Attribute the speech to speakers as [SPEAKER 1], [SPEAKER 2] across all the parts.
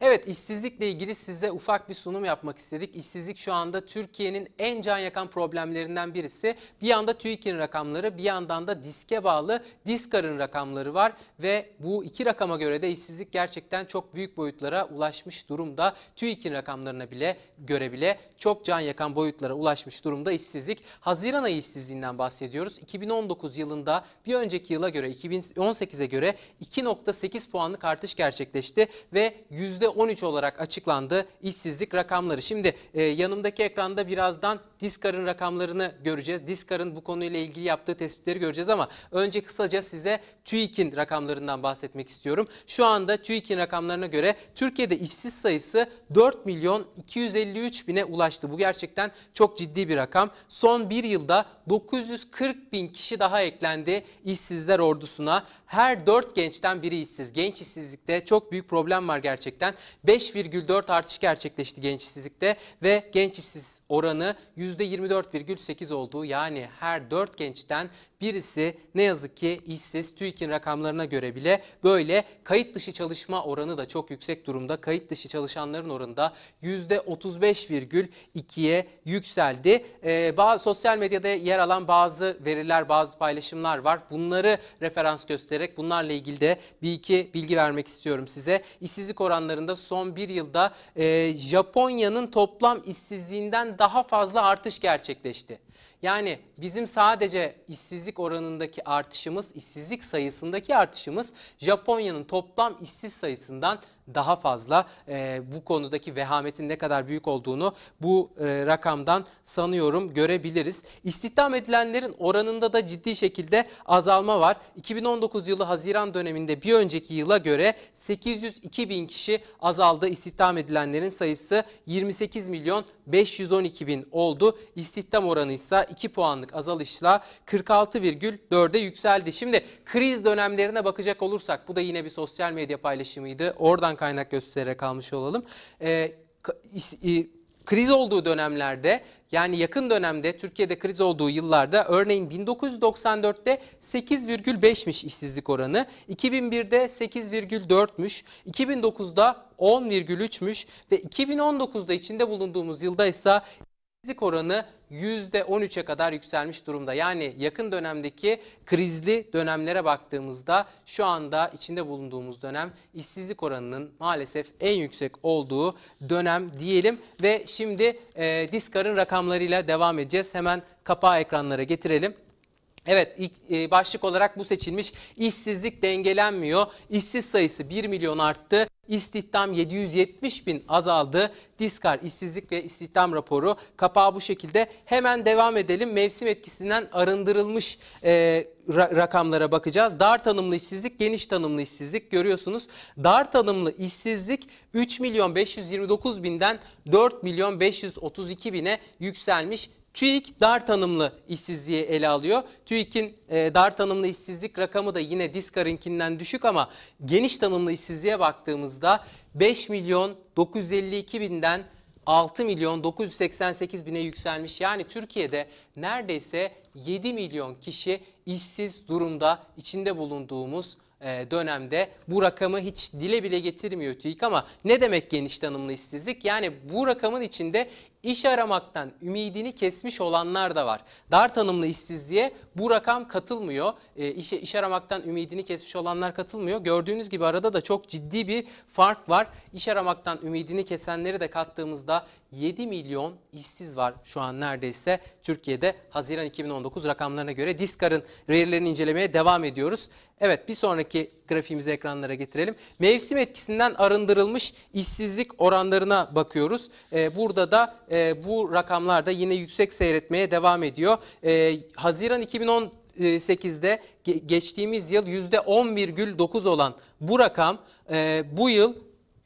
[SPEAKER 1] Evet işsizlikle ilgili size ufak bir sunum yapmak istedik. İşsizlik şu anda Türkiye'nin en can yakan problemlerinden birisi. Bir yanda TÜİK'in rakamları bir yandan da diske bağlı DİSKAR'ın rakamları var. Ve bu iki rakama göre de işsizlik gerçekten çok büyük boyutlara ulaşmış durumda. TÜİK'in rakamlarına bile göre bile çok can yakan boyutlara ulaşmış durumda işsizlik. Haziran ayı işsizliğinden bahsediyoruz. 2019 yılında bir önceki yıla göre 2018'e göre 2.8 puanlık artış gerçekleşti ve yüzde %13 olarak açıklandı işsizlik rakamları. Şimdi e, yanımdaki ekranda birazdan Diskar'ın rakamlarını göreceğiz. Diskar'ın bu konuyla ilgili yaptığı tespitleri göreceğiz ama önce kısaca size TÜİK'in rakamlarından bahsetmek istiyorum. Şu anda TÜİK'in rakamlarına göre Türkiye'de işsiz sayısı 4 milyon 253 bine ulaştı. Bu gerçekten çok ciddi bir rakam. Son bir yılda 940 bin kişi daha eklendi işsizler ordusuna. Her 4 gençten biri işsiz. Genç işsizlikte çok büyük problem var gerçekten. 5,4 artış gerçekleşti genç işsizlikte ve genç işsiz oranı %24,8 olduğu yani her 4 gençten Birisi ne yazık ki işsiz TÜİK'in rakamlarına göre bile böyle kayıt dışı çalışma oranı da çok yüksek durumda. Kayıt dışı çalışanların oranında %35,2'ye yükseldi. Ee, bazı, sosyal medyada yer alan bazı veriler, bazı paylaşımlar var. Bunları referans göstererek bunlarla ilgili de bir iki bilgi vermek istiyorum size. İşsizlik oranlarında son bir yılda e, Japonya'nın toplam işsizliğinden daha fazla artış gerçekleşti. Yani bizim sadece işsizlik işsizlik oranındaki artışımız, işsizlik sayısındaki artışımız Japonya'nın toplam işsiz sayısından daha fazla e, bu konudaki vehametin ne kadar büyük olduğunu bu e, rakamdan sanıyorum görebiliriz. İstihdam edilenlerin oranında da ciddi şekilde azalma var. 2019 yılı Haziran döneminde bir önceki yıla göre 802 bin kişi azaldı. İstihdam edilenlerin sayısı 28 milyon 512 bin oldu. İstihdam oranı ise 2 puanlık azalışla 46,4'e yükseldi. Şimdi kriz dönemlerine bakacak olursak bu da yine bir sosyal medya paylaşımıydı. Oradan kaynak göstererek almış olalım. E, kriz olduğu dönemlerde yani yakın dönemde Türkiye'de kriz olduğu yıllarda örneğin 1994'te 8,5'miş işsizlik oranı, 2001'de 8,4'müş, 2009'da 10,3'müş ve 2019'da içinde bulunduğumuz yılda ise işsizlik oranı %13'e kadar yükselmiş durumda. Yani yakın dönemdeki krizli dönemlere baktığımızda şu anda içinde bulunduğumuz dönem işsizlik oranının maalesef en yüksek olduğu dönem diyelim. Ve şimdi e, Diskar'ın rakamlarıyla devam edeceğiz. Hemen kapağı ekranlara getirelim. Evet ilk, e, başlık olarak bu seçilmiş. İşsizlik dengelenmiyor. İşsiz sayısı 1 milyon arttı. İstihdam 770 bin azaldı. Diskar işsizlik ve istihdam raporu kapağı bu şekilde. Hemen devam edelim. Mevsim etkisinden arındırılmış e, ra rakamlara bakacağız. Dar tanımlı işsizlik, geniş tanımlı işsizlik görüyorsunuz. Dar tanımlı işsizlik 3 milyon 529 binden 4 milyon 532 bine yükselmiş. TÜİK dar tanımlı işsizliği ele alıyor. TÜİK'in e, dar tanımlı işsizlik rakamı da yine Diskar'ınkinden düşük ama geniş tanımlı işsizliğe baktığımızda 5 milyon 952 binden 6 milyon 988 bine yükselmiş. Yani Türkiye'de neredeyse 7 milyon kişi işsiz durumda içinde bulunduğumuz e, dönemde bu rakamı hiç dile bile getirmiyor TÜİK ama ne demek geniş tanımlı işsizlik? Yani bu rakamın içinde iş aramaktan ümidini kesmiş olanlar da var. Dar tanımlı işsizliğe bu rakam katılmıyor. E, iş, iş aramaktan ümidini kesmiş olanlar katılmıyor. Gördüğünüz gibi arada da çok ciddi bir fark var. İş aramaktan ümidini kesenleri de kattığımızda 7 milyon işsiz var şu an neredeyse Türkiye'de Haziran 2019 rakamlarına göre. Diskar'ın verilerini incelemeye devam ediyoruz. Evet bir sonraki grafiğimizi ekranlara getirelim. Mevsim etkisinden arındırılmış işsizlik oranlarına bakıyoruz. Ee, burada da e, bu rakamlar da yine yüksek seyretmeye devam ediyor. Ee, Haziran 2018'de geçtiğimiz yıl %10,9 olan bu rakam e, bu yıl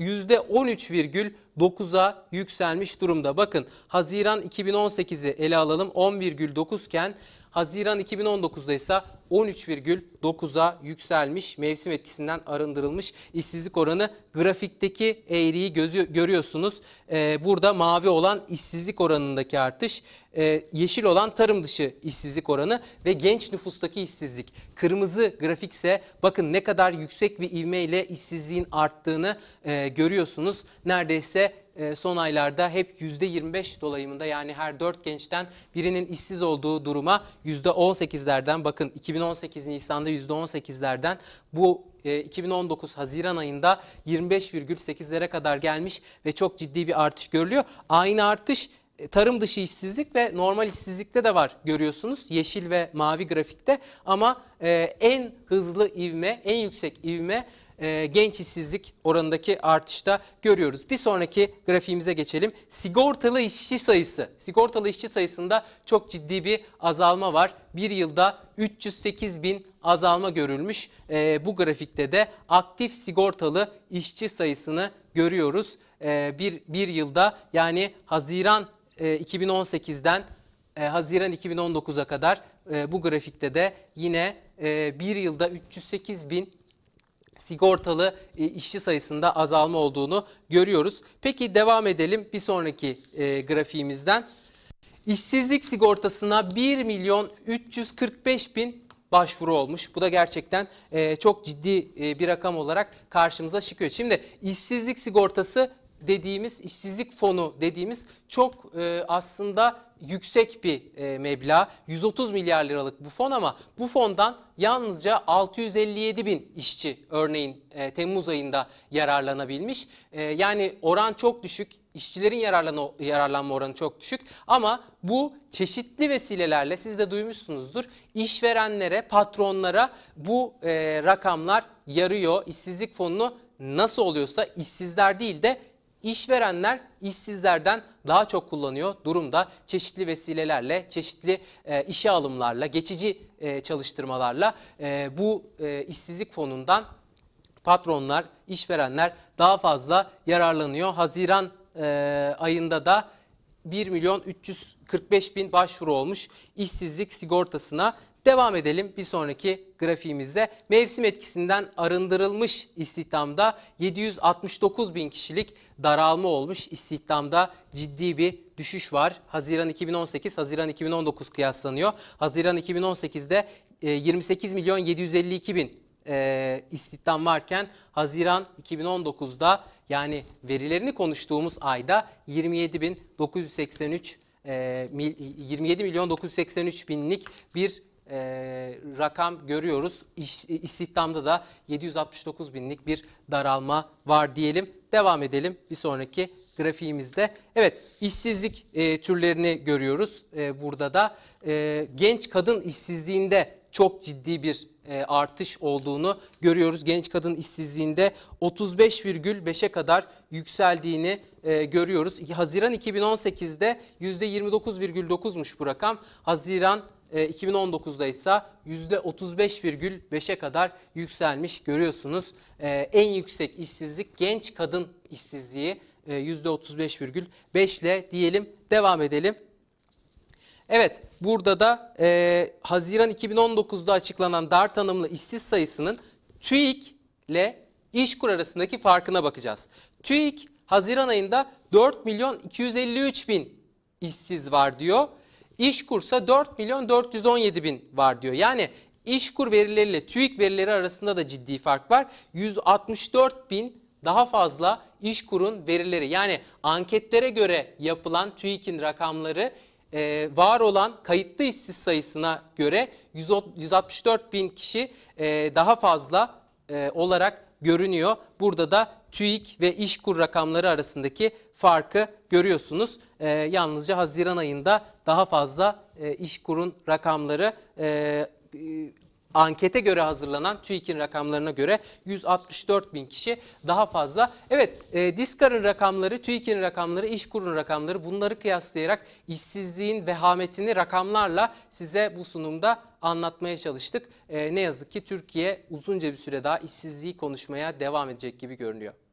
[SPEAKER 1] %13,9'a yükselmiş durumda. Bakın Haziran 2018'i ele alalım 10,9 iken Haziran 2019'da ise 13,9'a yükselmiş. Mevsim etkisinden arındırılmış işsizlik oranı grafikteki eğriyi gözü, görüyorsunuz. Ee, burada mavi olan işsizlik oranındaki artış, e, yeşil olan tarım dışı işsizlik oranı ve genç nüfustaki işsizlik. Kırmızı grafikse bakın ne kadar yüksek bir ivmeyle işsizliğin arttığını e, görüyorsunuz. Neredeyse e, son aylarda hep %25 dolayımında yani her 4 gençten birinin işsiz olduğu duruma %18'lerden bakın 2000 2018 Nisan'da %18'lerden bu 2019 e, Haziran ayında 25,8'lere kadar gelmiş ve çok ciddi bir artış görülüyor. Aynı artış e, tarım dışı işsizlik ve normal işsizlikte de var görüyorsunuz yeşil ve mavi grafikte ama e, en hızlı ivme, en yüksek ivme e, genç işsizlik oranındaki artışta görüyoruz. Bir sonraki grafiğimize geçelim. Sigortalı işçi sayısı. Sigortalı işçi sayısında çok ciddi bir azalma var. Bir yılda 308 bin azalma görülmüş. E, bu grafikte de aktif sigortalı işçi sayısını görüyoruz. E, bir, bir yılda yani Haziran 2018'den e, Haziran 2019'a kadar bu grafikte de yine bir yılda 308 bin sigortalı e, işçi sayısında azalma olduğunu görüyoruz. Peki devam edelim bir sonraki e, grafiğimizden. İşsizlik sigortasına 1 milyon 345 bin başvuru olmuş. Bu da gerçekten e, çok ciddi e, bir rakam olarak karşımıza çıkıyor. Şimdi işsizlik sigortası dediğimiz işsizlik fonu dediğimiz çok e, aslında yüksek bir e, meblağ. 130 milyar liralık bu fon ama bu fondan yalnızca 657 bin işçi örneğin e, Temmuz ayında yararlanabilmiş. E, yani oran çok düşük. İşçilerin yararlanma, oranı çok düşük ama bu çeşitli vesilelerle siz de duymuşsunuzdur işverenlere, patronlara bu e, rakamlar yarıyor. İşsizlik fonunu nasıl oluyorsa işsizler değil de İşverenler işsizlerden daha çok kullanıyor durumda. Çeşitli vesilelerle, çeşitli e, işe alımlarla, geçici e, çalıştırmalarla e, bu e, işsizlik fonundan patronlar, işverenler daha fazla yararlanıyor. Haziran e, ayında da 1 milyon 345 bin başvuru olmuş işsizlik sigortasına Devam edelim bir sonraki grafiğimizde. Mevsim etkisinden arındırılmış istihdamda 769 bin kişilik daralma olmuş. İstihdamda ciddi bir düşüş var. Haziran 2018, Haziran 2019 kıyaslanıyor. Haziran 2018'de 28 e, milyon 752 bin e, istihdam varken Haziran 2019'da yani verilerini konuştuğumuz ayda 27 bin 983 27 e, milyon 983 binlik bir e, rakam görüyoruz. İş, istihdamda da 769 binlik bir daralma var diyelim. Devam edelim bir sonraki grafiğimizde. Evet işsizlik e, türlerini görüyoruz e, burada da. E, genç kadın işsizliğinde çok ciddi bir e, artış olduğunu görüyoruz. Genç kadın işsizliğinde 35,5'e kadar yükseldiğini e, görüyoruz. Haziran 2018'de %29,9'muş bu rakam. Haziran 2019'da e, ise %35,5'e kadar yükselmiş görüyorsunuz. E, en yüksek işsizlik genç kadın işsizliği %35,5 e, ile diyelim devam edelim. Evet burada da e, Haziran 2019'da açıklanan dar tanımlı işsiz sayısının TÜİK ile İşkur arasındaki farkına bakacağız. TÜİK Haziran ayında 4 milyon 253 bin işsiz var diyor. İş İşkur'sa 4 milyon 417 bin var diyor. Yani iş kur verileriyle TÜİK verileri arasında da ciddi fark var. 164 bin daha fazla iş kurun verileri yani anketlere göre yapılan TÜİK'in rakamları e, var olan kayıtlı işsiz sayısına göre 164 bin kişi e, daha fazla e, olarak görünüyor. Burada da TÜİK ve iş kur rakamları arasındaki farkı görüyorsunuz. E, yalnızca Haziran ayında daha fazla e, iş kurun rakamları e, e ankete göre hazırlanan TÜİK'in rakamlarına göre 164 bin kişi daha fazla. Evet e, DİSKAR'ın rakamları, TÜİK'in rakamları, iş kurun rakamları bunları kıyaslayarak işsizliğin vehametini rakamlarla size bu sunumda anlatmaya çalıştık. E, ne yazık ki Türkiye uzunca bir süre daha işsizliği konuşmaya devam edecek gibi görünüyor.